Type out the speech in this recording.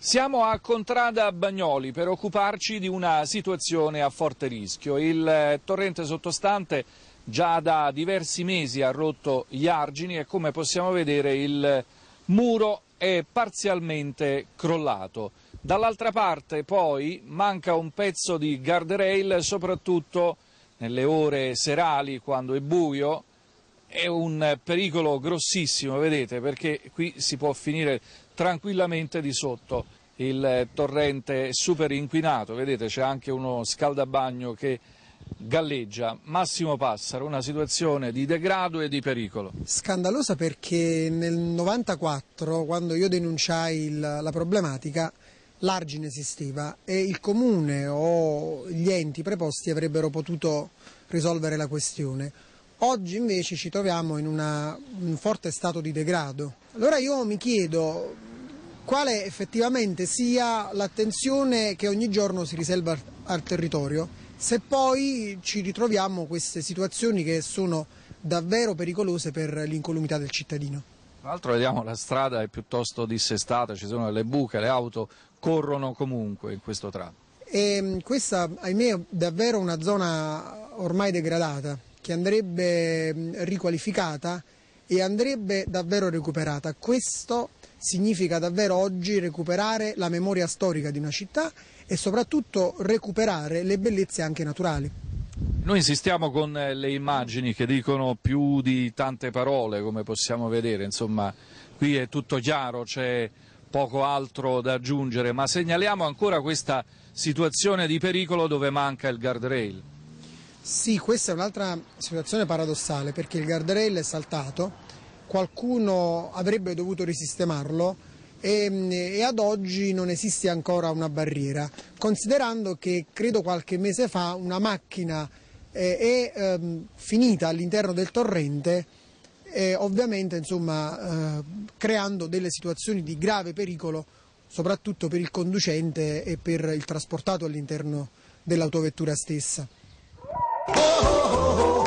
Siamo a Contrada Bagnoli per occuparci di una situazione a forte rischio. Il eh, torrente sottostante già da diversi mesi ha rotto gli argini e come possiamo vedere il muro è parzialmente crollato. Dall'altra parte poi manca un pezzo di guardrail soprattutto nelle ore serali quando è buio è un pericolo grossissimo, vedete, perché qui si può finire tranquillamente di sotto il torrente è super inquinato, vedete c'è anche uno scaldabagno che galleggia. Massimo Passaro, una situazione di degrado e di pericolo. Scandalosa perché nel 94, quando io denunciai il, la problematica, l'argine esisteva e il comune o gli enti preposti avrebbero potuto risolvere la questione. Oggi invece ci troviamo in una, un forte stato di degrado. Allora io mi chiedo, quale effettivamente sia l'attenzione che ogni giorno si riserva al territorio, se poi ci ritroviamo queste situazioni che sono davvero pericolose per l'incolumità del cittadino. Tra l'altro vediamo la strada è piuttosto dissestata, ci sono delle buche, le auto corrono comunque in questo tratto. E ehm, questa ahimè è davvero una zona ormai degradata che andrebbe riqualificata e andrebbe davvero recuperata. Questo significa davvero oggi recuperare la memoria storica di una città e soprattutto recuperare le bellezze anche naturali. Noi insistiamo con eh, le immagini che dicono più di tante parole, come possiamo vedere, insomma, qui è tutto chiaro, c'è poco altro da aggiungere, ma segnaliamo ancora questa situazione di pericolo dove manca il guardrail. Sì, questa è un'altra situazione paradossale perché il guardrail è saltato qualcuno avrebbe dovuto risistemarlo e, e, ad oggi non esiste ancora una barriera, considerando che credo qualche mese fa una macchina eh, è eh, finita all'interno del torrente eh, ovviamente insomma, eh, creando delle situazioni di grave pericolo soprattutto per il conducente e per il trasportato all'interno dell'autovettura stessa. Oh, oh, oh.